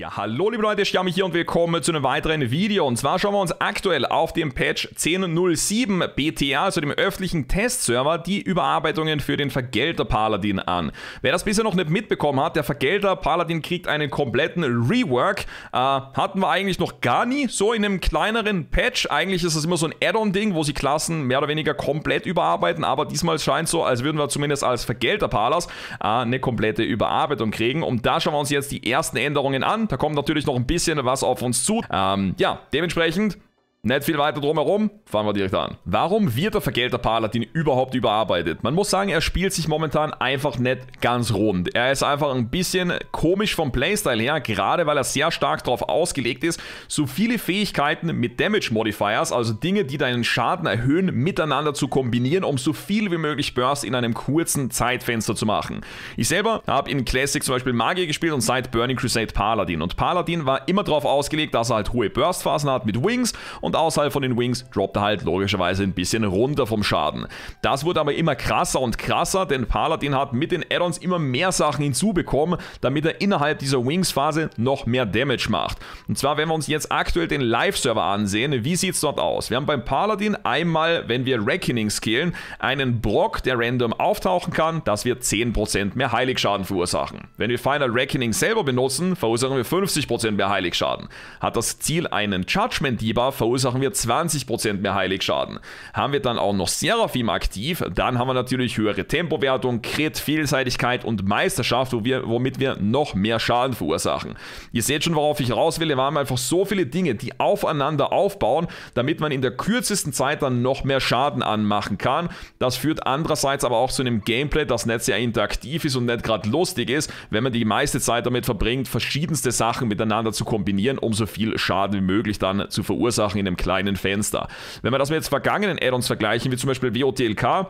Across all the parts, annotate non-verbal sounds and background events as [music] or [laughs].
Ja, hallo liebe Leute, ich mich hier und willkommen zu einem weiteren Video. Und zwar schauen wir uns aktuell auf dem Patch 10.07 BTA, also dem öffentlichen Testserver, die Überarbeitungen für den Vergelter Paladin an. Wer das bisher noch nicht mitbekommen hat, der Vergelter Paladin kriegt einen kompletten Rework. Äh, hatten wir eigentlich noch gar nie so in einem kleineren Patch. Eigentlich ist das immer so ein Add-on-Ding, wo sie Klassen mehr oder weniger komplett überarbeiten, aber diesmal scheint es so, als würden wir zumindest als Vergelter Palas äh, eine komplette Überarbeitung kriegen. Und da schauen wir uns jetzt die ersten Änderungen an da kommt natürlich noch ein bisschen was auf uns zu. Ähm, ja, dementsprechend nicht viel weiter drumherum, fangen wir direkt an. Warum wird der Vergelter Paladin überhaupt überarbeitet? Man muss sagen, er spielt sich momentan einfach nicht ganz rund. Er ist einfach ein bisschen komisch vom Playstyle her, gerade weil er sehr stark darauf ausgelegt ist, so viele Fähigkeiten mit Damage Modifiers, also Dinge, die deinen Schaden erhöhen, miteinander zu kombinieren, um so viel wie möglich Burst in einem kurzen Zeitfenster zu machen. Ich selber habe in Classic zum Beispiel Magie gespielt und seit Burning Crusade Paladin. Und Paladin war immer darauf ausgelegt, dass er halt hohe Burstphasen hat mit Wings und und außerhalb von den Wings droppt er halt logischerweise ein bisschen runter vom Schaden. Das wurde aber immer krasser und krasser, denn Paladin hat mit den Addons immer mehr Sachen hinzubekommen, damit er innerhalb dieser Wings-Phase noch mehr Damage macht. Und zwar, wenn wir uns jetzt aktuell den Live-Server ansehen, wie sieht es dort aus? Wir haben beim Paladin einmal, wenn wir Reckoning skillen, einen Brock, der random auftauchen kann, dass wir 10% mehr Heiligschaden verursachen. Wenn wir Final Reckoning selber benutzen, verursachen wir 50% mehr Heiligschaden. Hat das Ziel einen Judgment-Debuff, verursachen verursachen wir 20% mehr Heiligschaden. Haben wir dann auch noch Seraphim aktiv, dann haben wir natürlich höhere Tempowertung, Crit, Vielseitigkeit und Meisterschaft, womit wir noch mehr Schaden verursachen. Ihr seht schon, worauf ich raus will. Wir haben einfach so viele Dinge, die aufeinander aufbauen, damit man in der kürzesten Zeit dann noch mehr Schaden anmachen kann. Das führt andererseits aber auch zu einem Gameplay, das nicht sehr interaktiv ist und nicht gerade lustig ist, wenn man die meiste Zeit damit verbringt, verschiedenste Sachen miteinander zu kombinieren, um so viel Schaden wie möglich dann zu verursachen in dem einem kleinen Fenster. Wenn wir das mit jetzt vergangenen Addons vergleichen, wie zum Beispiel WOTLK,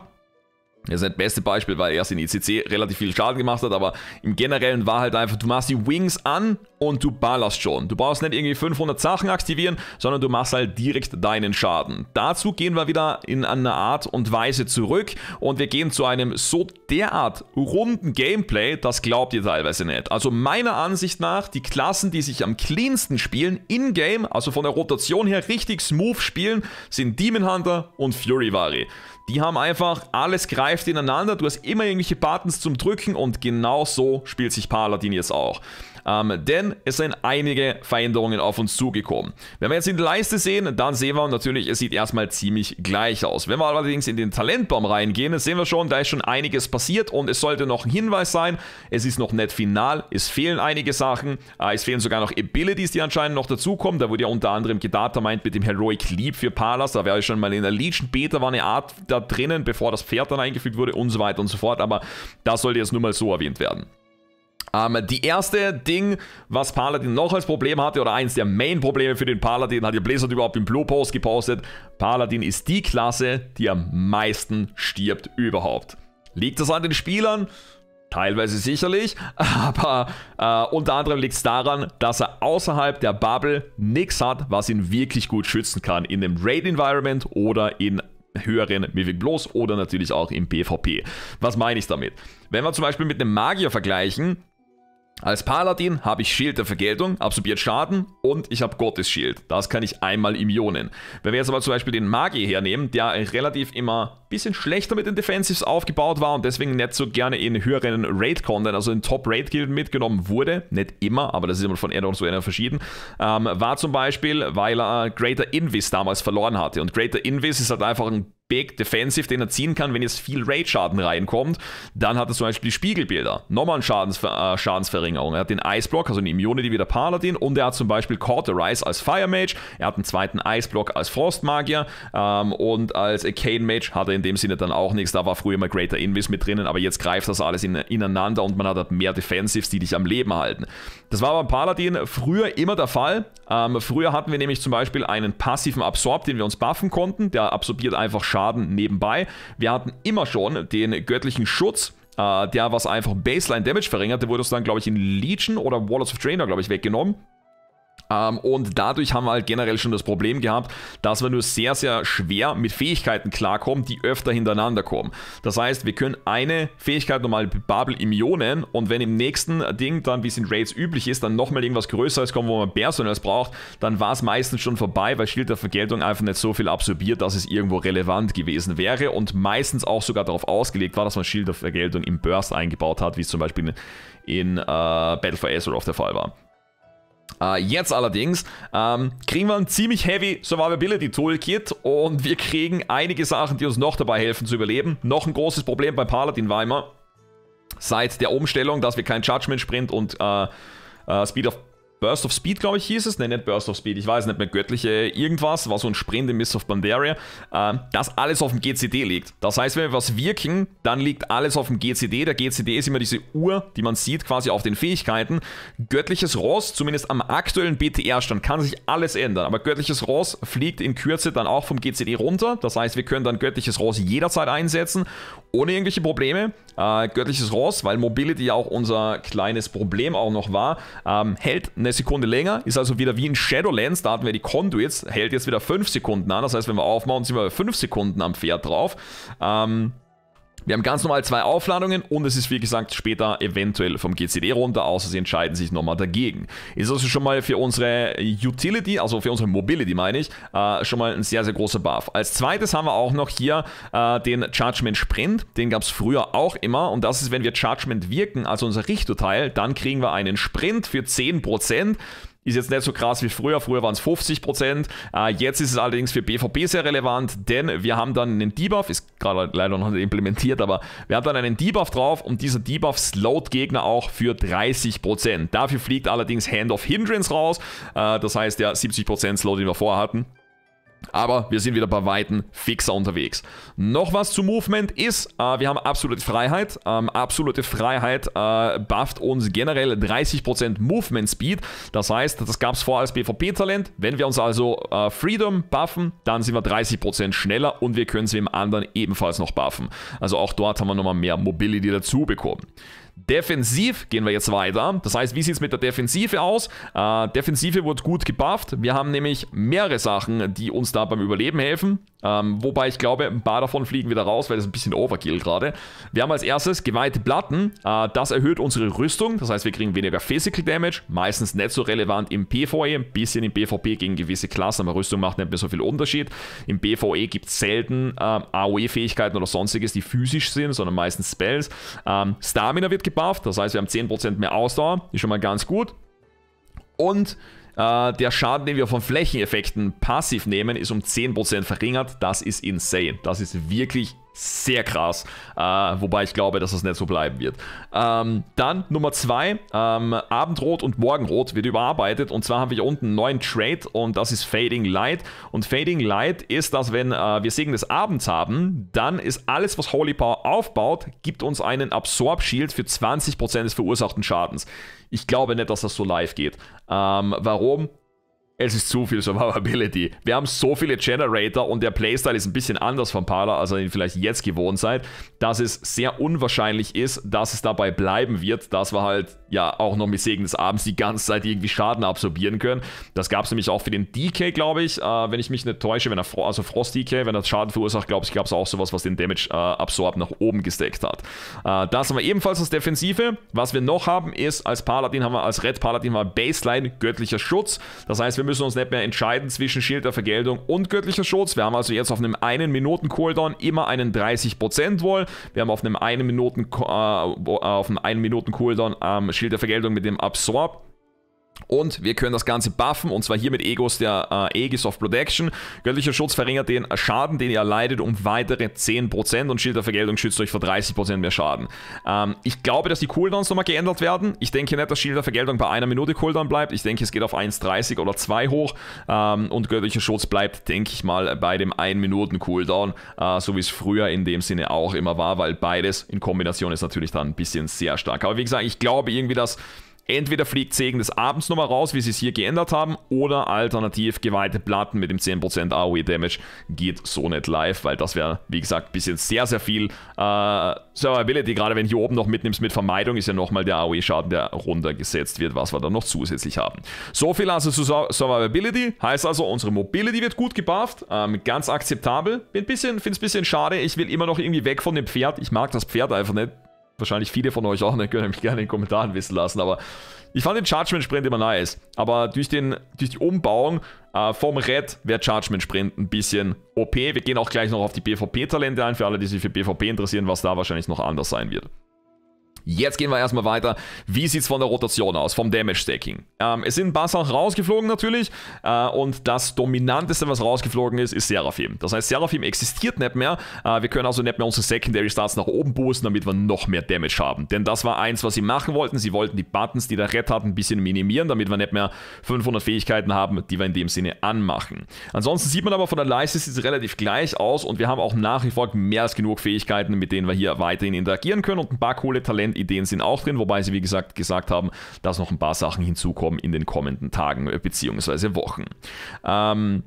das ist das beste Beispiel, weil er es in ICC relativ viel Schaden gemacht hat, aber im Generellen war halt einfach, du machst die Wings an und du ballerst schon. Du brauchst nicht irgendwie 500 Sachen aktivieren, sondern du machst halt direkt deinen Schaden. Dazu gehen wir wieder in einer Art und Weise zurück und wir gehen zu einem so derart runden Gameplay, das glaubt ihr teilweise nicht. Also meiner Ansicht nach, die Klassen, die sich am cleansten spielen, in-game, also von der Rotation her richtig smooth spielen, sind Demon Hunter und Fury Vari. Die haben einfach, alles greift ineinander, du hast immer irgendwelche Buttons zum Drücken und genau so spielt sich Paladin jetzt auch. Ähm, denn es sind einige Veränderungen auf uns zugekommen. Wenn wir jetzt in die Leiste sehen, dann sehen wir natürlich, es sieht erstmal ziemlich gleich aus. Wenn wir allerdings in den Talentbaum reingehen, sehen wir schon, da ist schon einiges passiert und es sollte noch ein Hinweis sein, es ist noch nicht final, es fehlen einige Sachen, äh, es fehlen sogar noch Abilities, die anscheinend noch dazukommen. Da wurde ja unter anderem gedata meint mit dem Heroic Leap für Palas, da wäre ich schon mal in der Legion Beta war eine Art da drinnen, bevor das Pferd dann eingefügt wurde und so weiter und so fort, aber das sollte jetzt nur mal so erwähnt werden. Ähm, die erste Ding, was Paladin noch als Problem hatte, oder eins der Main-Probleme für den Paladin, hat ja Blizzard überhaupt im Blue Post gepostet. Paladin ist die Klasse, die am meisten stirbt überhaupt. Liegt das an den Spielern? Teilweise sicherlich, [laughs] aber äh, unter anderem liegt es daran, dass er außerhalb der Bubble nichts hat, was ihn wirklich gut schützen kann. In dem Raid-Environment oder in höheren Mythic Blows oder natürlich auch im PvP. Was meine ich damit? Wenn wir zum Beispiel mit einem Magier vergleichen, als Paladin habe ich Schild der Vergeltung, absorbiert Schaden und ich habe Gottes Schild. Das kann ich einmal imionen. Wenn wir jetzt aber zum Beispiel den Magier hernehmen, der relativ immer ein bisschen schlechter mit den Defensives aufgebaut war und deswegen nicht so gerne in höheren Raid-Content, also in Top-Raid-Gilden mitgenommen wurde, nicht immer, aber das ist immer von Addon zu Addon verschieden, ähm, war zum Beispiel, weil er Greater Invis damals verloren hatte. Und Greater Invis ist halt einfach ein Big Defensive, den er ziehen kann, wenn jetzt viel Raid-Schaden reinkommt. Dann hat er zum Beispiel die Spiegelbilder. Nochmal eine Schadensver äh, Schadensverringerung. Er hat den Iceblock, also eine Immunity wie der Paladin. Und er hat zum Beispiel Cauterize als Fire Mage. Er hat einen zweiten Iceblock als Frostmagier. Ähm, und als Arcane Mage hat er in dem Sinne dann auch nichts. Da war früher immer Greater Invis mit drinnen. Aber jetzt greift das alles in, ineinander und man hat halt mehr Defensives, die dich am Leben halten. Das war beim Paladin früher immer der Fall. Ähm, früher hatten wir nämlich zum Beispiel einen passiven Absorb, den wir uns buffen konnten. Der absorbiert einfach Schaden Schaden nebenbei. Wir hatten immer schon den göttlichen Schutz äh, der was einfach Baseline Damage verringert. Der wurde uns dann, glaube ich, in Legion oder Wallace of Trainer, glaube ich, weggenommen. Ähm, und dadurch haben wir halt generell schon das Problem gehabt, dass wir nur sehr, sehr schwer mit Fähigkeiten klarkommen, die öfter hintereinander kommen. Das heißt, wir können eine Fähigkeit nochmal Babel Imionen und wenn im nächsten Ding dann, wie es in Raids üblich ist, dann nochmal irgendwas Größeres kommt, wo man Personals braucht, dann war es meistens schon vorbei, weil Schild der Vergeltung einfach nicht so viel absorbiert, dass es irgendwo relevant gewesen wäre und meistens auch sogar darauf ausgelegt war, dass man Schild der Vergeltung im Burst eingebaut hat, wie es zum Beispiel in äh, Battle for Azeroth der Fall war. Uh, jetzt allerdings ähm, kriegen wir ein ziemlich heavy Survivability Toolkit und wir kriegen einige Sachen, die uns noch dabei helfen zu überleben. Noch ein großes Problem bei Paladin Weimar seit der Umstellung, dass wir kein Judgment Sprint und äh, äh, Speed of Burst of Speed, glaube ich, hieß es. Ne, nicht Burst of Speed, ich weiß nicht mehr, göttliche irgendwas, war so ein Sprint im Mist of Bandaria, Äh, das alles auf dem GCD liegt. Das heißt, wenn wir was wirken, dann liegt alles auf dem GCD. Der GCD ist immer diese Uhr, die man sieht, quasi auf den Fähigkeiten. Göttliches Ross, zumindest am aktuellen BTR-Stand, kann sich alles ändern. Aber göttliches Ross fliegt in Kürze dann auch vom GCD runter. Das heißt, wir können dann göttliches Ross jederzeit einsetzen, ohne irgendwelche Probleme. Äh, göttliches Ross, weil Mobility ja auch unser kleines Problem auch noch war, ähm, hält eine eine Sekunde länger, ist also wieder wie in Shadowlands, da hatten wir die Conduits, hält jetzt wieder 5 Sekunden an, das heißt, wenn wir aufmachen, sind wir 5 Sekunden am Pferd drauf. Ähm, wir haben ganz normal zwei Aufladungen und es ist wie gesagt später eventuell vom GCD runter, außer sie entscheiden sich nochmal dagegen. Ist also schon mal für unsere Utility, also für unsere Mobility meine ich, äh, schon mal ein sehr, sehr großer Buff. Als zweites haben wir auch noch hier äh, den Judgment Sprint, den gab es früher auch immer und das ist, wenn wir Judgment wirken, also unser Richterteil, dann kriegen wir einen Sprint für 10%. Ist jetzt nicht so krass wie früher. Früher waren es 50 Prozent. Äh, jetzt ist es allerdings für BVB sehr relevant, denn wir haben dann einen Debuff, ist gerade leider noch nicht implementiert, aber wir haben dann einen Debuff drauf und dieser Debuff slowt Gegner auch für 30 Prozent. Dafür fliegt allerdings Hand of Hindrance raus. Äh, das heißt, ja, 70 Prozent Slow, den wir vorher hatten. Aber wir sind wieder bei Weitem fixer unterwegs. Noch was zu Movement ist, äh, wir haben absolute Freiheit. Ähm, absolute Freiheit äh, bufft uns generell 30% Movement Speed. Das heißt, das gab es vor als PvP-Talent. Wenn wir uns also äh, Freedom buffen, dann sind wir 30% schneller und wir können sie im anderen ebenfalls noch buffen. Also auch dort haben wir nochmal mehr Mobility dazu bekommen. Defensiv gehen wir jetzt weiter. Das heißt, wie sieht es mit der Defensive aus? Äh, Defensive wurde gut gebufft. Wir haben nämlich mehrere Sachen, die uns da beim Überleben helfen. Ähm, wobei ich glaube, ein paar davon fliegen wieder raus, weil das ein bisschen Overkill gerade. Wir haben als erstes geweihte Platten. Äh, das erhöht unsere Rüstung. Das heißt, wir kriegen weniger Physical Damage. Meistens nicht so relevant im PvE. Ein bisschen im PvP gegen gewisse Klassen. Aber Rüstung macht nicht mehr so viel Unterschied. Im PvE gibt es selten äh, AOE-Fähigkeiten oder sonstiges, die physisch sind, sondern meistens Spells. Ähm, Stamina wird gebufft. Das heißt, wir haben 10% mehr Ausdauer. Ist schon mal ganz gut. Und äh, der Schaden, den wir von Flächeneffekten passiv nehmen, ist um 10% verringert. Das ist insane. Das ist wirklich sehr krass. Äh, wobei ich glaube, dass es das nicht so bleiben wird. Ähm, dann Nummer 2, ähm, Abendrot und Morgenrot wird überarbeitet. Und zwar haben wir hier unten einen neuen Trade und das ist Fading Light. Und Fading Light ist, dass wenn äh, wir Segen des Abends haben, dann ist alles, was Holy Power aufbaut, gibt uns einen Absorb Shield für 20% des verursachten Schadens. Ich glaube nicht, dass das so live geht. Ähm, warum? es ist zu viel Survivability. Wir haben so viele Generator und der Playstyle ist ein bisschen anders von Pala, als ihr ihn vielleicht jetzt gewohnt seid, dass es sehr unwahrscheinlich ist, dass es dabei bleiben wird, dass wir halt ja auch noch mit Segen des Abends die ganze Zeit irgendwie Schaden absorbieren können. Das gab es nämlich auch für den DK, glaube ich, äh, wenn ich mich nicht täusche, wenn er, Fro also Frost DK, wenn er Schaden verursacht, glaube ich, gab es auch sowas, was den Damage äh, Absorb nach oben gesteckt hat. Äh, das haben wir ebenfalls als Defensive. Was wir noch haben ist, als Paladin haben wir, als Red Paladin mal Baseline, göttlicher Schutz. Das heißt, wir müssen müssen uns nicht mehr entscheiden zwischen Schild der Vergeltung und göttlicher Schutz. Wir haben also jetzt auf einem 1 Minuten Cooldown immer einen 30% Wall. Wir haben auf einem 1 Minuten, äh, äh, auf Cooldown ähm, Schild der Vergeltung mit dem Absorb und wir können das Ganze buffen, und zwar hier mit Egos der äh, Aegis of Protection. Göttlicher Schutz verringert den Schaden, den ihr erleidet, um weitere 10% und Schild der Vergeltung schützt euch vor 30% mehr Schaden. Ähm, ich glaube, dass die Cooldowns nochmal geändert werden. Ich denke nicht, dass Schild der Vergeltung bei einer Minute Cooldown bleibt. Ich denke, es geht auf 1,30 oder 2 hoch. Ähm, und göttlicher Schutz bleibt, denke ich mal, bei dem 1 Minuten Cooldown, äh, so wie es früher in dem Sinne auch immer war, weil beides in Kombination ist natürlich dann ein bisschen sehr stark. Aber wie gesagt, ich glaube irgendwie, dass Entweder fliegt Segen des Abends nochmal raus, wie sie es hier geändert haben, oder alternativ geweihte Platten mit dem 10% AOE Damage geht so nicht live, weil das wäre, wie gesagt, ein bisschen sehr, sehr viel äh, Survivability. Gerade wenn du hier oben noch mitnimmst mit Vermeidung, ist ja nochmal der AOE-Schaden, der runtergesetzt wird, was wir dann noch zusätzlich haben. So viel also zu Survivability. Heißt also, unsere Mobility wird gut gebufft, ähm, ganz akzeptabel. Bin finde es ein bisschen schade. Ich will immer noch irgendwie weg von dem Pferd. Ich mag das Pferd einfach nicht wahrscheinlich viele von euch auch, dann ne? könnt ihr mich gerne in den Kommentaren wissen lassen, aber ich fand den Chargement Sprint immer nice, aber durch, den, durch die Umbauung äh, vom Red wäre Chargement Sprint ein bisschen OP. Wir gehen auch gleich noch auf die PvP-Talente ein, für alle, die sich für PvP interessieren, was da wahrscheinlich noch anders sein wird. Jetzt gehen wir erstmal weiter. Wie sieht es von der Rotation aus, vom Damage-Stacking? Ähm, es sind ein paar Sachen rausgeflogen natürlich. Äh, und das Dominanteste, was rausgeflogen ist, ist Seraphim. Das heißt, Seraphim existiert nicht mehr. Äh, wir können also nicht mehr unsere Secondary Starts nach oben boosten, damit wir noch mehr Damage haben. Denn das war eins, was sie machen wollten. Sie wollten die Buttons, die der Red hat, ein bisschen minimieren, damit wir nicht mehr 500 Fähigkeiten haben, die wir in dem Sinne anmachen. Ansonsten sieht man aber von der Leiste sieht es relativ gleich aus. Und wir haben auch nach wie vor mehr als genug Fähigkeiten, mit denen wir hier weiterhin interagieren können. Und ein paar coole Talente Ideen, sind auch drin, wobei sie, wie gesagt, gesagt haben, dass noch ein paar Sachen hinzukommen in den kommenden Tagen äh, bzw. Wochen. Ähm,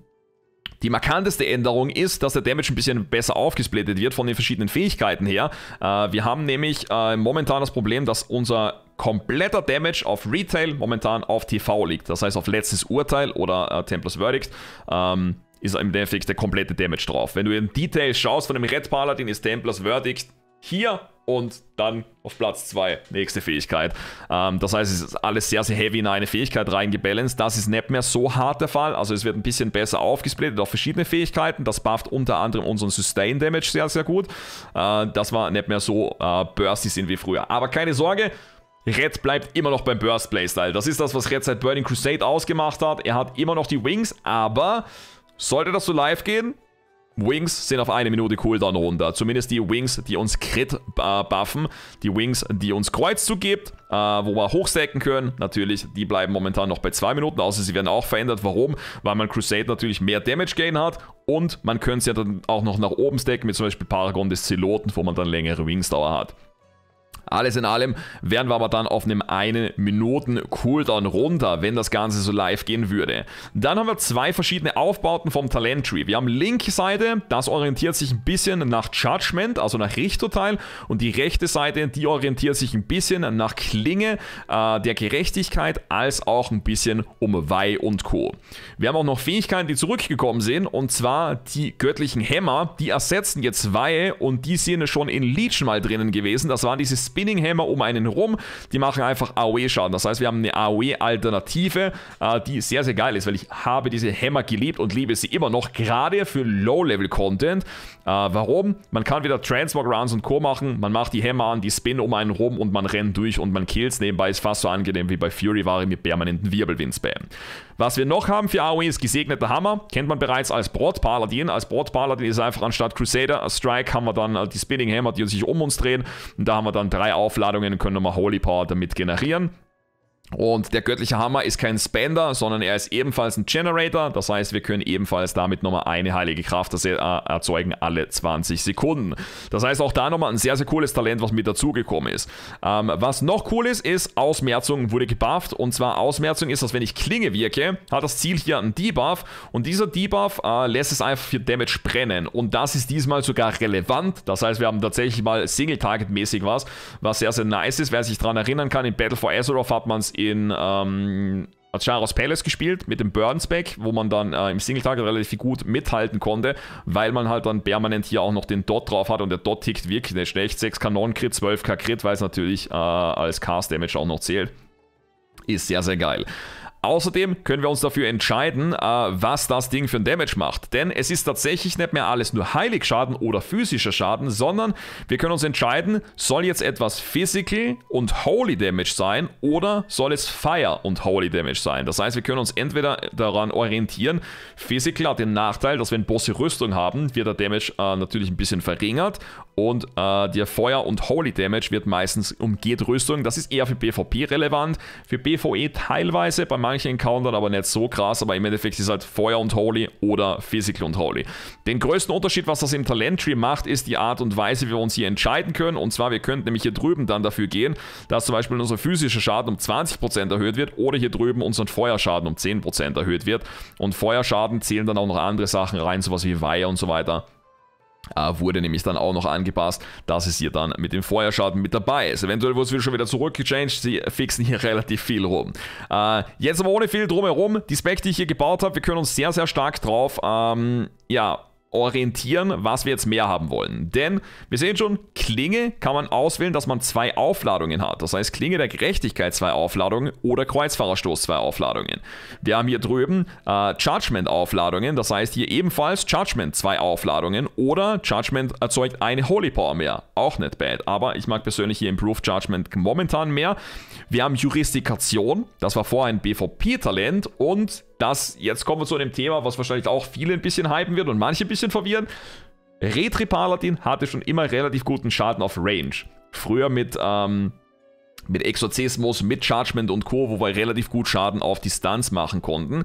die markanteste Änderung ist, dass der Damage ein bisschen besser aufgesplittet wird von den verschiedenen Fähigkeiten her. Äh, wir haben nämlich äh, momentan das Problem, dass unser kompletter Damage auf Retail momentan auf TV liegt. Das heißt auf letztes Urteil oder äh, Templars Verdict. Ähm, ist im Endeffekt der komplette Damage drauf. Wenn du in Details schaust von dem Red Paladin, ist Templars Verdict hier und dann auf Platz 2 nächste Fähigkeit. Ähm, das heißt, es ist alles sehr, sehr heavy in eine Fähigkeit reingebalanced. Das ist nicht mehr so hart der Fall. Also es wird ein bisschen besser aufgesplittet auf verschiedene Fähigkeiten. Das bufft unter anderem unseren Sustain Damage sehr, sehr gut. Äh, das war nicht mehr so äh, bursty sind wie früher. Aber keine Sorge, Red bleibt immer noch beim Burst Playstyle. Das ist das, was Red seit Burning Crusade ausgemacht hat. Er hat immer noch die Wings, aber sollte das so live gehen, Wings sind auf eine Minute Cooldown runter. Zumindest die Wings, die uns Crit äh, buffen. Die Wings, die uns Kreuzzug gibt, äh, wo wir hochstacken können. Natürlich, die bleiben momentan noch bei zwei Minuten, außer sie werden auch verändert. Warum? Weil man Crusade natürlich mehr Damage Gain hat und man könnte sie ja dann auch noch nach oben stacken mit zum Beispiel Paragon des Zeloten, wo man dann längere Wingsdauer hat. Alles in allem wären wir aber dann auf einem 1 Minuten Cooldown runter, wenn das Ganze so live gehen würde. Dann haben wir zwei verschiedene Aufbauten vom Talent Tree. Wir haben linke Seite, das orientiert sich ein bisschen nach Judgment, also nach Richterteil und die rechte Seite, die orientiert sich ein bisschen nach Klinge äh, der Gerechtigkeit als auch ein bisschen um Wei und Co. Wir haben auch noch Fähigkeiten, die zurückgekommen sind und zwar die göttlichen Hämmer, die ersetzen jetzt Weihe und die sind schon in Legion mal drinnen gewesen. Das waren diese Spinning Hammer um einen rum. Die machen einfach AOE-Schaden. Das heißt, wir haben eine AOE-Alternative, äh, die sehr, sehr geil ist, weil ich habe diese Hammer geliebt und liebe sie immer noch, gerade für Low-Level-Content. Äh, warum? Man kann wieder Transmog Rounds und Co. machen. Man macht die Hämmer an, die spinnen um einen rum und man rennt durch und man kills. Nebenbei ist fast so angenehm wie bei Fury Ware mit permanenten Wirbelwind spam. Was wir noch haben für AoE ist gesegneter Hammer. Kennt man bereits als Broad Paladin. Als Broad Paladin ist einfach anstatt Crusader Strike haben wir dann äh, die Spinning Hammer, die sich um uns drehen. Und da haben wir dann drei Aufladungen und können nochmal Holy Power damit generieren. Und der göttliche Hammer ist kein Spender, sondern er ist ebenfalls ein Generator. Das heißt, wir können ebenfalls damit nochmal eine heilige Kraft äh, erzeugen alle 20 Sekunden. Das heißt, auch da nochmal ein sehr, sehr cooles Talent, was mit dazugekommen ist. Ähm, was noch cool ist, ist Ausmerzung wurde gebufft. Und zwar Ausmerzung ist, dass wenn ich Klinge wirke, hat das Ziel hier einen Debuff. Und dieser Debuff äh, lässt es einfach für Damage brennen. Und das ist diesmal sogar relevant. Das heißt, wir haben tatsächlich mal Single-Target-mäßig was, was sehr, sehr nice ist. Wer sich daran erinnern kann, in Battle for Azeroth hat man es in ähm, Acharos Palace gespielt mit dem Burnsback, wo man dann äh, im Singletarget relativ gut mithalten konnte, weil man halt dann permanent hier auch noch den Dot drauf hat und der Dot tickt wirklich nicht schlecht. 6 Kanonen-Crit, 12k Crit, weil es natürlich äh, als Cast-Damage auch noch zählt. Ist sehr, sehr geil. Außerdem können wir uns dafür entscheiden, äh, was das Ding für ein Damage macht. Denn es ist tatsächlich nicht mehr alles nur Heiligschaden oder physischer Schaden, sondern wir können uns entscheiden, soll jetzt etwas Physical und Holy Damage sein oder soll es Fire und Holy Damage sein. Das heißt, wir können uns entweder daran orientieren, Physical hat den Nachteil, dass wenn Bosse Rüstung haben, wird der Damage äh, natürlich ein bisschen verringert und äh, der Feuer- und Holy Damage wird meistens umgeht Rüstung. Das ist eher für PvP relevant. Für PvE teilweise, bei manchen Encountern aber nicht so krass. Aber im Endeffekt ist es halt Feuer und Holy oder Physical und Holy. Den größten Unterschied, was das im Talent-Tree macht, ist die Art und Weise, wie wir uns hier entscheiden können. Und zwar, wir könnten nämlich hier drüben dann dafür gehen, dass zum Beispiel unser physischer Schaden um 20% erhöht wird. Oder hier drüben unseren Feuerschaden um 10% erhöht wird. Und Feuerschaden zählen dann auch noch andere Sachen rein, sowas wie Weihe und so weiter. Äh, wurde nämlich dann auch noch angepasst, dass es hier dann mit dem Feuerschaden mit dabei ist. Eventuell wurde es wieder schon wieder zurückgechanged, sie fixen hier [laughs] relativ viel rum. Äh, jetzt aber ohne viel drumherum, die Spec, die ich hier gebaut habe, wir können uns sehr, sehr stark drauf ähm, ja, orientieren, was wir jetzt mehr haben wollen. Denn wir sehen schon, Klinge kann man auswählen, dass man zwei Aufladungen hat. Das heißt Klinge der Gerechtigkeit zwei Aufladungen oder Kreuzfahrerstoß zwei Aufladungen. Wir haben hier drüben äh, Judgment Aufladungen, das heißt hier ebenfalls Judgment zwei Aufladungen oder Judgment erzeugt eine Holy Power mehr. Auch nicht bad, aber ich mag persönlich hier Improved Judgment momentan mehr. Wir haben Jurisdikation, das war vorher ein BVP-Talent und dass, jetzt kommen wir zu einem Thema, was wahrscheinlich auch viele ein bisschen hypen wird und manche ein bisschen verwirren. Retri Paladin hatte schon immer relativ guten Schaden auf Range. Früher mit, ähm, mit Exorzismus, mit Chargement und Co., wo wir relativ gut Schaden auf Distanz machen konnten.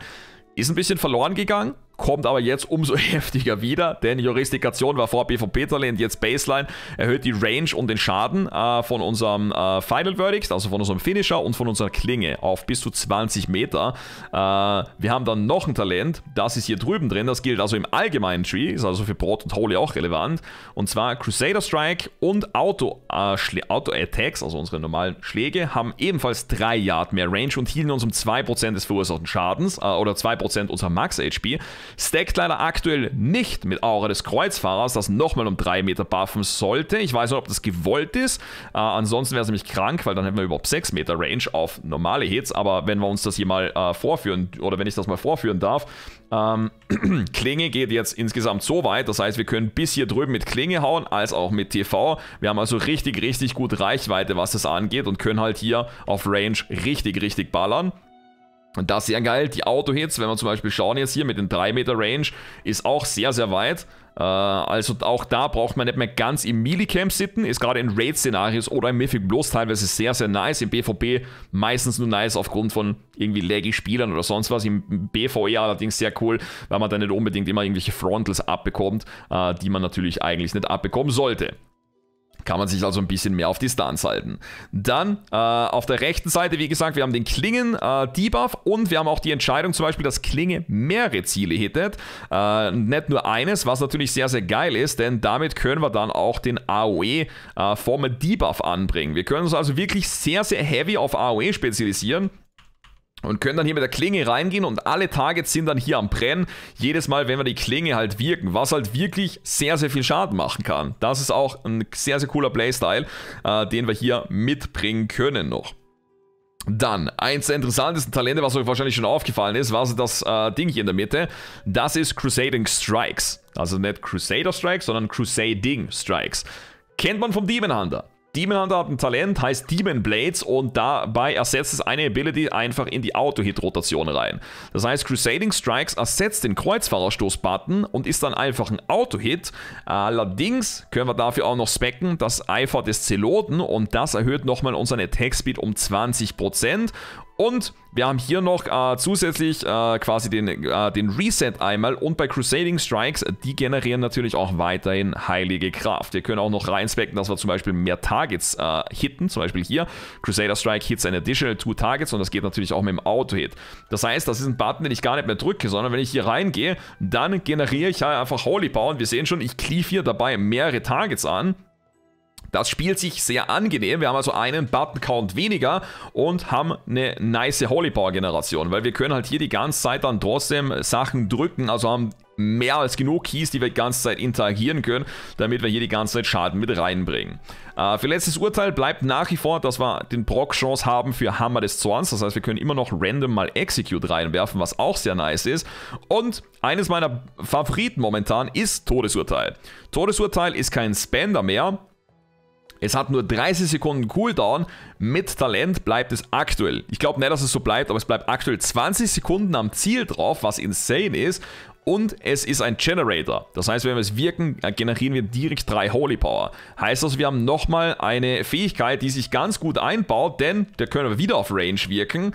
Ist ein bisschen verloren gegangen, kommt aber jetzt umso [laughs] heftiger wieder, denn Juristikation war vor BV Talent, jetzt Baseline erhöht die Range und den Schaden äh, von unserem äh, Final Verdict, also von unserem Finisher und von unserer Klinge auf bis zu 20 Meter. Äh, wir haben dann noch ein Talent, das ist hier drüben drin, das gilt also im allgemeinen Tree, ist also für Brot und Holy auch relevant, und zwar Crusader Strike und Auto, äh, Auto Attacks, also unsere normalen Schläge, haben ebenfalls 3 Yard mehr Range und hielten uns um 2% des verursachten Schadens äh, oder 2% unserer Max HP. Stackt leider aktuell nicht mit Aura des Kreuzfahrers, das nochmal um 3 Meter buffen sollte. Ich weiß nicht, ob das gewollt ist. Äh, ansonsten wäre es nämlich krank, weil dann hätten wir überhaupt 6 Meter Range auf normale Hits. Aber wenn wir uns das hier mal äh, vorführen, oder wenn ich das mal vorführen darf, ähm, [clears throat] Klinge geht jetzt insgesamt so weit. Das heißt, wir können bis hier drüben mit Klinge hauen, als auch mit TV. Wir haben also richtig, richtig gut Reichweite, was das angeht und können halt hier auf Range richtig, richtig ballern. Und das ist sehr geil. Die Auto-Hits, wenn wir zum Beispiel schauen jetzt hier mit den 3 Meter Range, ist auch sehr, sehr weit. Äh, also auch da braucht man nicht mehr ganz im Melee-Camp sitten, ist gerade in Raid-Szenarios oder im Mythic bloß teilweise sehr, sehr nice. Im PvP meistens nur nice aufgrund von irgendwie laggy Spielern oder sonst was. Im BVE allerdings sehr cool, weil man dann nicht unbedingt immer irgendwelche Frontals abbekommt, äh, die man natürlich eigentlich nicht abbekommen sollte kann man sich also ein bisschen mehr auf Distanz halten. Dann äh, auf der rechten Seite, wie gesagt, wir haben den Klingen-Debuff äh, und wir haben auch die Entscheidung zum Beispiel, dass Klinge mehrere Ziele hittet. Äh, nicht nur eines, was natürlich sehr, sehr geil ist, denn damit können wir dann auch den AOE formel äh, Debuff anbringen. Wir können uns also wirklich sehr, sehr heavy auf AOE spezialisieren. Und können dann hier mit der Klinge reingehen und alle Targets sind dann hier am Brennen. Jedes Mal, wenn wir die Klinge halt wirken, was halt wirklich sehr, sehr viel Schaden machen kann. Das ist auch ein sehr, sehr cooler Playstyle, äh, den wir hier mitbringen können noch. Dann, eins der interessantesten Talente, was euch wahrscheinlich schon aufgefallen ist, war das äh, Ding hier in der Mitte. Das ist Crusading Strikes. Also nicht Crusader Strikes, sondern Crusading Strikes. Kennt man vom Demon Hunter. Demon Hunter hat ein Talent, heißt Demon Blades und dabei ersetzt es eine Ability einfach in die Auto-Hit-Rotation rein. Das heißt, Crusading Strikes ersetzt den Kreuzfahrerstoß-Button und ist dann einfach ein Auto-Hit. Allerdings können wir dafür auch noch specken, das Eifer des Zeloten und das erhöht nochmal unseren Attack-Speed um 20% und wir haben hier noch äh, zusätzlich äh, quasi den, äh, den Reset einmal und bei Crusading Strikes, die generieren natürlich auch weiterhin heilige Kraft. Wir können auch noch reinspekten, dass wir zum Beispiel mehr Targets äh, hitten, zum Beispiel hier. Crusader Strike hits an additional two targets und das geht natürlich auch mit dem Auto-Hit. Das heißt, das ist ein Button, den ich gar nicht mehr drücke, sondern wenn ich hier reingehe, dann generiere ich halt einfach Holy Power und wir sehen schon, ich cleave hier dabei mehrere Targets an. Das spielt sich sehr angenehm. Wir haben also einen Button-Count weniger und haben eine nice Holy-Power-Generation, weil wir können halt hier die ganze Zeit dann trotzdem Sachen drücken, also haben mehr als genug Keys, die wir die ganze Zeit interagieren können, damit wir hier die ganze Zeit Schaden mit reinbringen. Äh, für letztes Urteil bleibt nach wie vor, dass wir den Proc-Chance haben für Hammer des Zorns. Das heißt, wir können immer noch random mal Execute reinwerfen, was auch sehr nice ist. Und eines meiner Favoriten momentan ist Todesurteil. Todesurteil ist kein Spender mehr, es hat nur 30 Sekunden Cooldown. Mit Talent bleibt es aktuell. Ich glaube nicht, dass es so bleibt, aber es bleibt aktuell 20 Sekunden am Ziel drauf, was insane ist. Und es ist ein Generator. Das heißt, wenn wir es wirken, äh, generieren wir direkt 3 Holy Power. Heißt also, wir haben nochmal eine Fähigkeit, die sich ganz gut einbaut, denn da können wir wieder auf Range wirken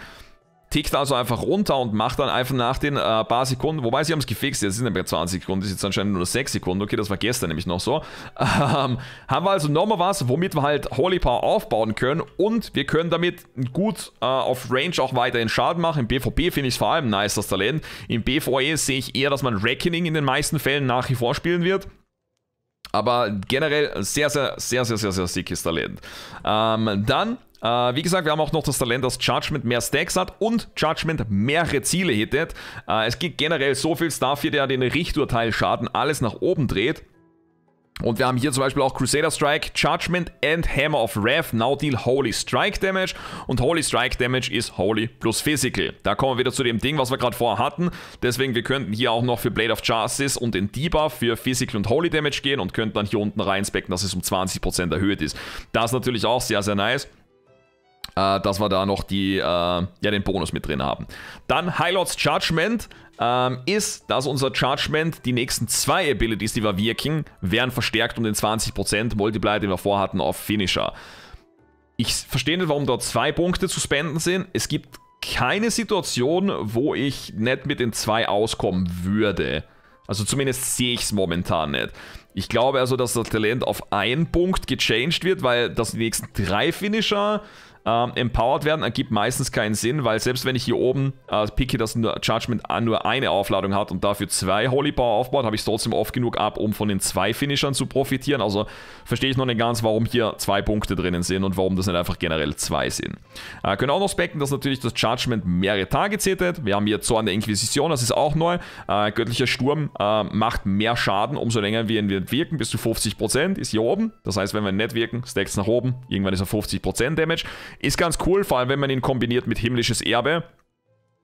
tickt also einfach runter und macht dann einfach nach den äh, paar Sekunden, wobei sie haben es gefixt, jetzt sind nämlich 20 Sekunden, ist jetzt anscheinend nur 6 Sekunden, okay, das war gestern nämlich noch so. Ähm, haben wir also nochmal was, womit wir halt Holy Power aufbauen können und wir können damit gut äh, auf Range auch weiterhin Schaden machen. Im PvP finde ich es vor allem nice, das Talent. Im BVE sehe ich eher, dass man Reckoning in den meisten Fällen nach wie vor spielen wird. Aber generell sehr, sehr, sehr, sehr, sehr, sehr, sehr sickes Talent. Ähm, dann äh, wie gesagt, wir haben auch noch das Talent, dass Judgment mehr Stacks hat und Judgment mehrere Ziele hittet. Äh, es gibt generell so viel Stuff hier, der den Richturteilschaden alles nach oben dreht. Und wir haben hier zum Beispiel auch Crusader Strike, Judgment and Hammer of Wrath, Now Deal Holy Strike Damage. Und Holy Strike Damage ist Holy plus Physical. Da kommen wir wieder zu dem Ding, was wir gerade vorher hatten. Deswegen, wir könnten hier auch noch für Blade of Justice und den Debuff für Physical und Holy Damage gehen und könnten dann hier unten reinspecken, dass es um 20% erhöht ist. Das ist natürlich auch sehr, sehr nice äh, dass wir da noch die, äh, ja, den Bonus mit drin haben. Dann Highlords Judgment ähm, ist, dass unser Judgment die nächsten zwei Abilities, die wir wirken, werden verstärkt um den 20% Multiply, den wir vorhatten, auf Finisher. Ich verstehe nicht, warum dort zwei Punkte zu spenden sind. Es gibt keine Situation, wo ich nicht mit den zwei auskommen würde. Also zumindest sehe ich es momentan nicht. Ich glaube also, dass das Talent auf einen Punkt gechanged wird, weil das die nächsten drei Finisher ähm, empowered werden, ergibt meistens keinen Sinn, weil selbst wenn ich hier oben äh, picke, dass ein Judgment äh, nur eine Aufladung hat und dafür zwei Holy Power aufbaut, habe ich es trotzdem oft genug ab, um von den zwei Finishern zu profitieren. Also verstehe ich noch nicht ganz, warum hier zwei Punkte drinnen sind und warum das nicht einfach generell zwei sind. Äh, können auch noch specken, dass natürlich das Judgment mehrere Targets hittet. Wir haben hier Zorn der Inquisition, das ist auch neu. Äh, göttlicher Sturm äh, macht mehr Schaden, umso länger wir ihn wirken, bis zu 50%, ist hier oben. Das heißt, wenn wir nicht wirken, stacks nach oben. Irgendwann ist er 50% Damage. Ist ganz cool, vor allem wenn man ihn kombiniert mit himmlisches Erbe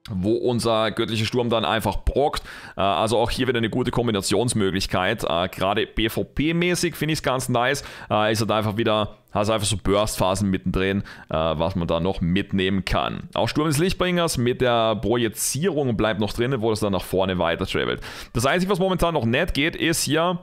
wo unser göttlicher Sturm dann einfach brockt. Äh, also auch hier wieder eine gute Kombinationsmöglichkeit. Äh, gerade pvp mäßig finde ich es ganz nice. Äh, ist halt einfach wieder hast also einfach so Burstphasen mittendrin, was man da noch mitnehmen kann. Auch Sturm des Lichtbringers mit der Projizierung bleibt noch drin, wo das dann nach vorne weiter travelt. Das Einzige, was momentan noch nett geht, ist hier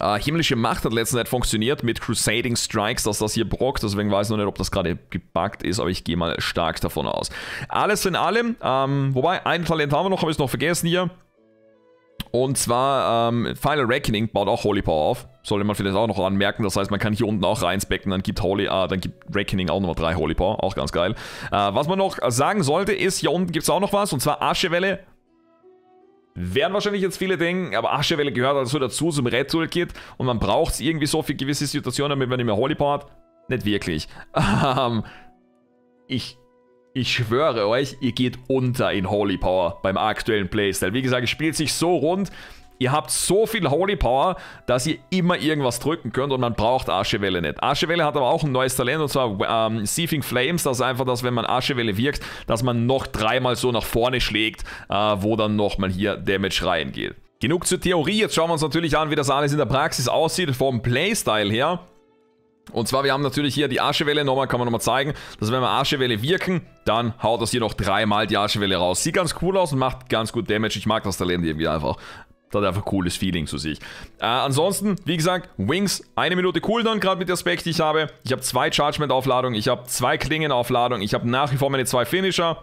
äh, himmlische Macht hat letzten Zeit funktioniert mit Crusading Strikes, dass das hier brockt. Deswegen weiß ich noch nicht, ob das gerade gebackt ist, aber ich gehe mal stark davon aus. Alles in allem, ähm, wobei, ein Talent haben wir noch, habe ich es noch vergessen hier. Und zwar, ähm, Final Reckoning baut auch Holy Power auf. Sollte man vielleicht auch noch anmerken. Das heißt, man kann hier unten auch reinspecken. Dann gibt Holy, äh, dann gibt Reckoning auch nochmal drei Holy Power. Auch ganz geil. Äh, was man noch sagen sollte, ist, hier unten gibt es auch noch was. Und zwar Aschewelle werden wahrscheinlich jetzt viele denken, aber Aschewelle gehört also dazu zum Red Toolkit und man braucht es irgendwie so für gewisse Situationen, damit man nicht mehr Holy Part. Nicht wirklich. [laughs] Ähm, ich, ich schwöre euch, ihr geht unter in Holy Power beim aktuellen Playstyle. Wie gesagt, es spielt sich so rund. Ihr habt so viel Holy Power, dass ihr immer irgendwas drücken könnt und man braucht Aschewelle nicht. Aschewelle hat aber auch ein neues Talent und zwar ähm, Seething Flames. Das ist einfach, dass wenn man Aschewelle wirkt, dass man noch dreimal so nach vorne schlägt, äh, wo dann nochmal hier Damage reingeht. Genug zur Theorie, jetzt schauen wir uns natürlich an, wie das alles in der Praxis aussieht vom Playstyle her. Und zwar, wir haben natürlich hier die Aschewelle, nochmal, kann man nochmal zeigen, dass wenn wir Aschewelle wirken, dann haut das hier noch dreimal die Aschewelle raus. Sieht ganz cool aus und macht ganz gut Damage. Ich mag das Talent irgendwie einfach. Das hat einfach cooles Feeling zu sich. Äh, ansonsten, wie gesagt, Wings, eine Minute Cooldown, gerade mit der Spec, die ich habe. Ich habe zwei Chargement-Aufladungen, ich habe zwei Klingen-Aufladungen, ich habe nach wie vor meine zwei Finisher.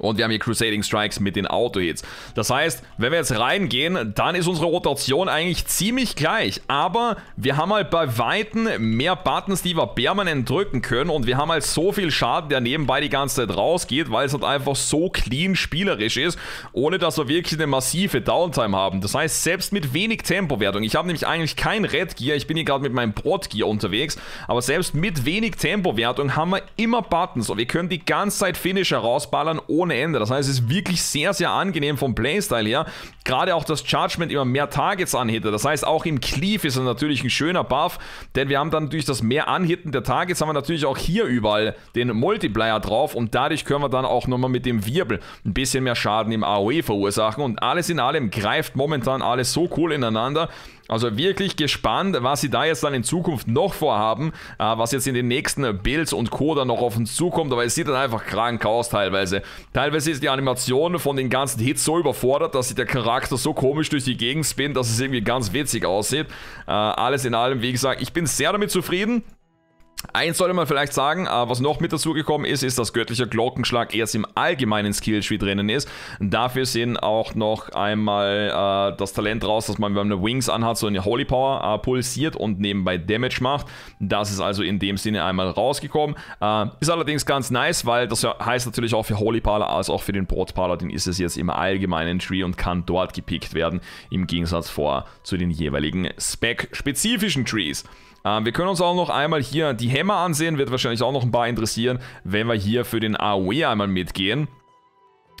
Und wir haben hier Crusading Strikes mit den Auto-Hits. Das heißt, wenn wir jetzt reingehen, dann ist unsere Rotation eigentlich ziemlich gleich. Aber wir haben halt bei Weitem mehr Buttons, die wir permanent drücken können. Und wir haben halt so viel Schaden, der nebenbei die ganze Zeit rausgeht, weil es halt einfach so clean spielerisch ist, ohne dass wir wirklich eine massive Downtime haben. Das heißt, selbst mit wenig Tempowertung, ich habe nämlich eigentlich kein Red Gear, ich bin hier gerade mit meinem Broad Gear unterwegs, aber selbst mit wenig Tempowertung haben wir immer Buttons und wir können die ganze Zeit Finisher rausballern, ohne ohne Ende. Das heißt, es ist wirklich sehr, sehr angenehm vom Playstyle her. Gerade auch, dass Judgment immer mehr Targets anhitte. Das heißt, auch im Cleave ist er natürlich ein schöner Buff, denn wir haben dann durch das mehr Anhitten der Targets haben wir natürlich auch hier überall den Multiplier drauf und dadurch können wir dann auch nochmal mit dem Wirbel ein bisschen mehr Schaden im AOE verursachen und alles in allem greift momentan alles so cool ineinander. Also wirklich gespannt, was sie da jetzt dann in Zukunft noch vorhaben, äh, was jetzt in den nächsten Builds und Co. dann noch auf uns zukommt, aber es sieht dann einfach krank aus teilweise. Teilweise ist die Animation von den ganzen Hits so überfordert, dass sich der Charakter so komisch durch die Gegend spinnt, dass es irgendwie ganz witzig aussieht. Äh, alles in allem, wie gesagt, ich bin sehr damit zufrieden. Eins sollte man vielleicht sagen, äh, was noch mit dazugekommen ist, ist, dass göttlicher Glockenschlag erst im allgemeinen Skilltree drinnen ist. Dafür sind auch noch einmal äh, das Talent raus, dass man, wenn man eine Wings anhat, so eine Holy Power äh, pulsiert und nebenbei Damage macht. Das ist also in dem Sinne einmal rausgekommen. Äh, ist allerdings ganz nice, weil das heißt natürlich auch für Holy Paladin als auch für den Brot Paladin ist es jetzt im allgemeinen Tree und kann dort gepickt werden, im Gegensatz vor zu den jeweiligen Spec-spezifischen Trees. Äh, wir können uns auch noch einmal hier die die Hämmer ansehen, wird wahrscheinlich auch noch ein paar interessieren, wenn wir hier für den AOE einmal mitgehen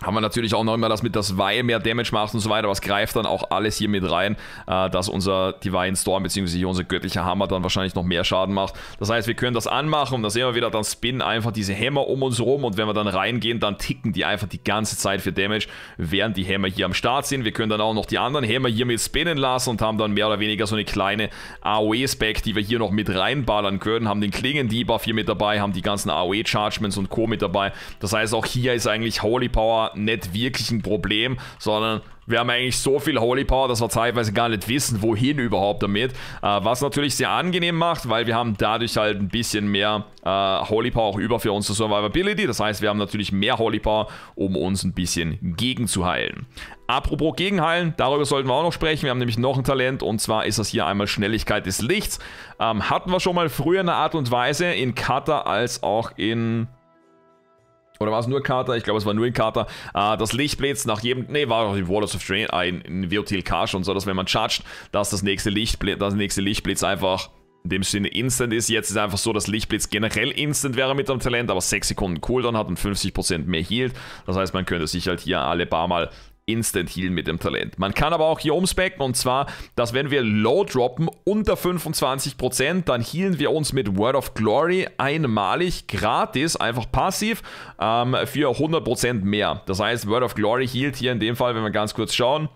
haben wir natürlich auch noch immer das mit, dass Weihe mehr Damage macht und so weiter. Was greift dann auch alles hier mit rein, äh, dass unser Divine Storm bzw. hier unser göttlicher Hammer dann wahrscheinlich noch mehr Schaden macht. Das heißt, wir können das anmachen und da sehen wir wieder, dann spinnen einfach diese Hämmer um uns rum und wenn wir dann reingehen, dann ticken die einfach die ganze Zeit für Damage, während die Hämmer hier am Start sind. Wir können dann auch noch die anderen Hämmer hier mit spinnen lassen und haben dann mehr oder weniger so eine kleine AOE-Spec, die wir hier noch mit reinballern können. Haben den Klingen-Debuff hier mit dabei, haben die ganzen AOE-Chargements und Co. mit dabei. Das heißt, auch hier ist eigentlich Holy Power ja nicht wirklich ein Problem, sondern wir haben eigentlich so viel Holy Power, dass wir zeitweise gar nicht wissen, wohin überhaupt damit. Äh, was natürlich sehr angenehm macht, weil wir haben dadurch halt ein bisschen mehr äh, Holy Power auch über für unsere Survivability. Das heißt, wir haben natürlich mehr Holy Power, um uns ein bisschen gegenzuheilen. Apropos Gegenheilen, darüber sollten wir auch noch sprechen. Wir haben nämlich noch ein Talent und zwar ist das hier einmal Schnelligkeit des Lichts. Ähm, hatten wir schon mal früher in einer Art und Weise in Cutter als auch in oder war es nur in Carter? Ich glaube, es war nur in Carter. Äh, ah, das Lichtblitz nach jedem. Nee, war auch in Wall of Drain, äh, ah, in, in schon so, dass wenn man chargt, dass das nächste, Lichtblitz, das nächste Lichtblitz einfach in dem Sinne instant ist. Jetzt ist einfach so, dass Lichtblitz generell instant wäre mit dem Talent, aber 6 Sekunden Cooldown hat und 50% mehr Heal. Das heißt, man könnte sich halt hier alle paar Mal Instant Heal mit dem Talent. Man kann aber auch hier umspecken und zwar, dass wenn wir Low droppen unter 25%, dann healen wir uns mit Word of Glory einmalig gratis, einfach passiv, ähm, für 100% mehr. Das heißt, Word of Glory healt hier in dem Fall, wenn wir ganz kurz schauen,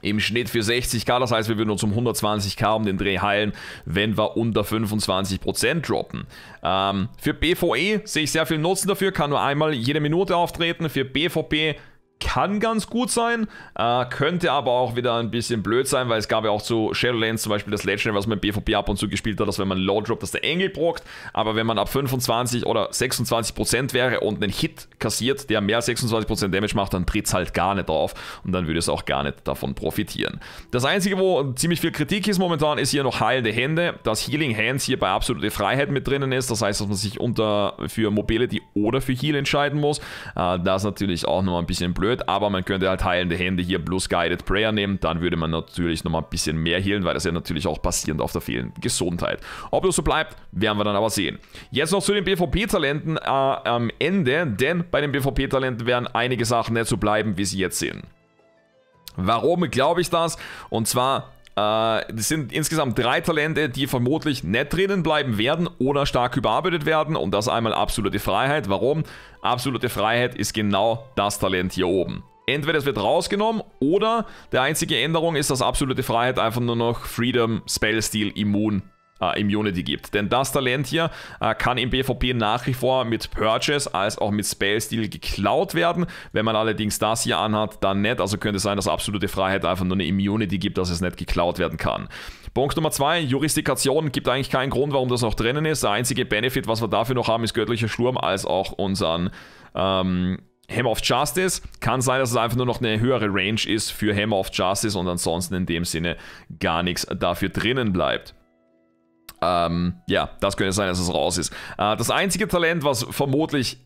im Schnitt für 60k, das heißt, wir würden uns um 120k um den Dreh heilen, wenn wir unter 25% droppen. Ähm, für BVE sehe ich sehr viel Nutzen dafür, kann nur einmal jede Minute auftreten. Für BVP kann ganz gut sein, äh, könnte aber auch wieder ein bisschen blöd sein, weil es gab ja auch zu Shadowlands zum Beispiel das Legendary, was man BVP ab und zu gespielt hat, dass wenn man Low droppt, dass der Engel brockt, aber wenn man ab 25 oder 26 wäre und einen Hit kassiert, der mehr als 26 Damage macht, dann tritt es halt gar nicht drauf und dann würde es auch gar nicht davon profitieren. Das Einzige, wo ziemlich viel Kritik ist momentan, ist hier noch heilende Hände, dass Healing Hands hier bei absolute Freiheit mit drinnen ist, das heißt, dass man sich unter für Mobility oder für Heal entscheiden muss. Äh, das ist natürlich auch nochmal ein bisschen blöd wird, aber man könnte halt heilende Hände hier plus Guided Prayer nehmen, dann würde man natürlich nochmal ein bisschen mehr heilen, weil das ja natürlich auch basierend auf der fehlenden Gesundheit. Ob das so bleibt, werden wir dann aber sehen. Jetzt noch zu den PvP-Talenten äh, am Ende, denn bei den PvP-Talenten werden einige Sachen nicht so bleiben, wie sie jetzt sind. Warum glaube ich das? Und zwar äh, es sind insgesamt drei Talente, die vermutlich nicht drinnen bleiben werden oder stark überarbeitet werden. Und das einmal absolute Freiheit. Warum? Absolute Freiheit ist genau das Talent hier oben. Entweder es wird rausgenommen oder der einzige Änderung ist, dass absolute Freiheit einfach nur noch Freedom, Spell, Steal, Immun äh, Immunity gibt. Denn das Talent hier äh, kann im PvP nach wie vor mit Purchase als auch mit Spellstil geklaut werden. Wenn man allerdings das hier anhat, dann nicht. Also könnte sein, dass absolute Freiheit einfach nur eine Immunity gibt, dass es nicht geklaut werden kann. Punkt Nummer 2, Jurisdikation gibt eigentlich keinen Grund, warum das noch drinnen ist. Der einzige Benefit, was wir dafür noch haben, ist göttlicher Sturm als auch unseren ähm, Hammer of Justice. Kann sein, dass es einfach nur noch eine höhere Range ist für Hammer of Justice und ansonsten in dem Sinne gar nichts dafür drinnen bleibt. Ähm, ja, das könnte sein, dass es raus ist. Äh, das einzige Talent, was vermutlich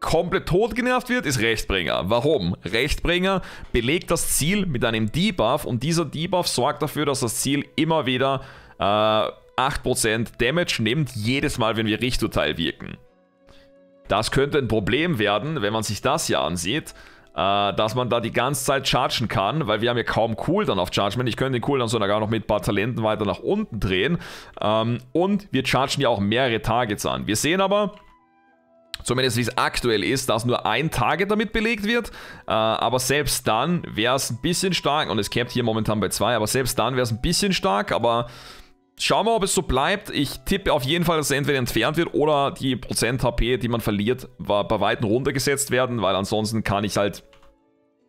komplett tot genervt wird, ist Rechtbringer. Warum? Rechtbringer belegt das Ziel mit einem Debuff und dieser Debuff sorgt dafür, dass das Ziel immer wieder äh, 8% Damage nimmt, jedes Mal, wenn wir Richturteil wirken. Das könnte ein Problem werden, wenn man sich das hier ansieht. Äh, dass man da die ganze Zeit chargen kann, weil wir haben ja kaum Cooldown auf Chargement. Ich könnte den Cooldown sogar noch mit ein paar Talenten weiter nach unten drehen. Ähm, und wir chargen ja auch mehrere Targets an. Wir sehen aber, zumindest wie es aktuell ist, dass nur ein Target damit belegt wird. Äh, aber selbst dann wäre es ein bisschen stark, und es campt hier momentan bei zwei, aber selbst dann wäre es ein bisschen stark, aber Schauen wir, ob es so bleibt. Ich tippe auf jeden Fall, dass er entweder entfernt wird oder die Prozent HP, die man verliert, bei Weitem runtergesetzt werden, weil ansonsten kann ich halt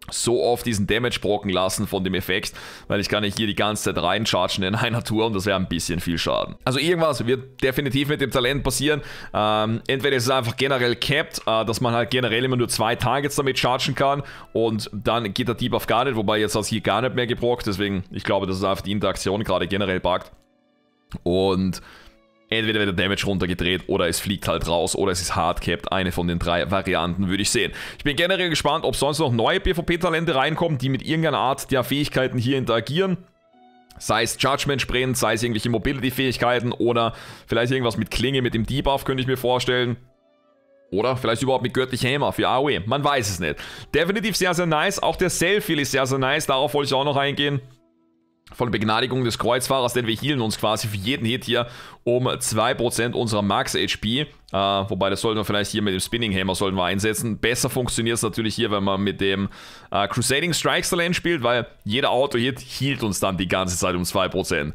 so oft diesen Damage brocken lassen von dem Effekt, weil ich kann nicht hier die ganze Zeit reinchargen in einer Tour und das wäre ein bisschen viel Schaden. Also irgendwas wird definitiv mit dem Talent passieren. Ähm, entweder ist es einfach generell capped, äh, dass man halt generell immer nur zwei Targets damit chargen kann und dann geht der Deep auf gar nicht, wobei jetzt hat es hier gar nicht mehr gebrockt, deswegen ich glaube, dass es einfach die Interaktion gerade generell packt. Und entweder wird der Damage runtergedreht oder es fliegt halt raus oder es ist hardcapped. Eine von den drei Varianten würde ich sehen. Ich bin generell gespannt, ob sonst noch neue PvP-Talente reinkommen, die mit irgendeiner Art der Fähigkeiten hier interagieren. Sei es Judgment Sprint, sei es irgendwelche Mobility-Fähigkeiten oder vielleicht irgendwas mit Klinge, mit dem Debuff könnte ich mir vorstellen. Oder vielleicht überhaupt mit göttlicher Hammer für AOE. Man weiß es nicht. Definitiv sehr, sehr nice. Auch der Selfie ist sehr, sehr nice. Darauf wollte ich auch noch eingehen von Begnadigung des Kreuzfahrers, denn wir healen uns quasi für jeden Hit hier um 2% unserer Max-HP. Äh, wobei, das sollten wir vielleicht hier mit dem Spinning Hammer sollten wir einsetzen. Besser funktioniert es natürlich hier, wenn man mit dem äh, Crusading Strikes Talent spielt, weil jeder Auto-Hit hielt uns dann die ganze Zeit um 2%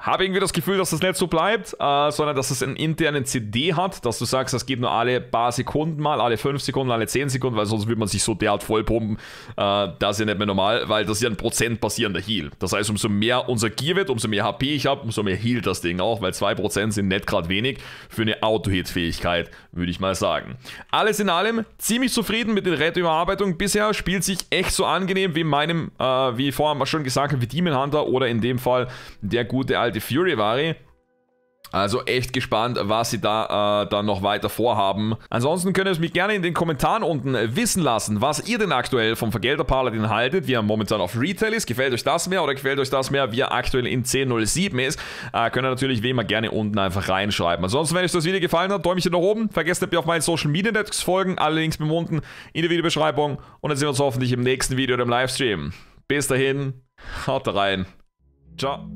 habe irgendwie das Gefühl, dass das nicht so bleibt, äh, sondern dass es einen internen CD hat, dass du sagst, das geht nur alle paar Sekunden mal, alle 5 Sekunden, alle 10 Sekunden, weil sonst würde man sich so derart vollpumpen. Äh, das ist ja nicht mehr normal, weil das ist ja ein prozentbasierender Heal. Das heißt, umso mehr unser Gear wird, umso mehr HP ich habe, umso mehr healt das Ding auch, weil 2% sind nicht gerade wenig für eine Auto-Hit-Fähigkeit, würde ich mal sagen. Alles in allem, ziemlich zufrieden mit den Red-Überarbeitungen bisher, spielt sich echt so angenehm wie in meinem, äh, wie vorher schon gesagt wie Demon Hunter oder in dem Fall der gute alte alte Fury-Ware. Also echt gespannt, was sie da äh, dann noch weiter vorhaben. Ansonsten könnt ihr es mich gerne in den Kommentaren unten wissen lassen, was ihr denn aktuell vom Vergelter Paladin haltet, wie er momentan auf Retail ist. Gefällt euch das mehr oder gefällt euch das mehr, wie er aktuell in 10.07 ist? Äh, könnt ihr natürlich wie immer gerne unten einfach reinschreiben. Ansonsten, wenn euch das Video gefallen hat, Däumchen nach oben. Vergesst nicht, mir auf meinen Social Media Networks folgen. Alle Links mit unten in der Videobeschreibung. Und dann sehen wir uns hoffentlich im nächsten Video oder im Livestream. Bis dahin, haut rein. Ciao.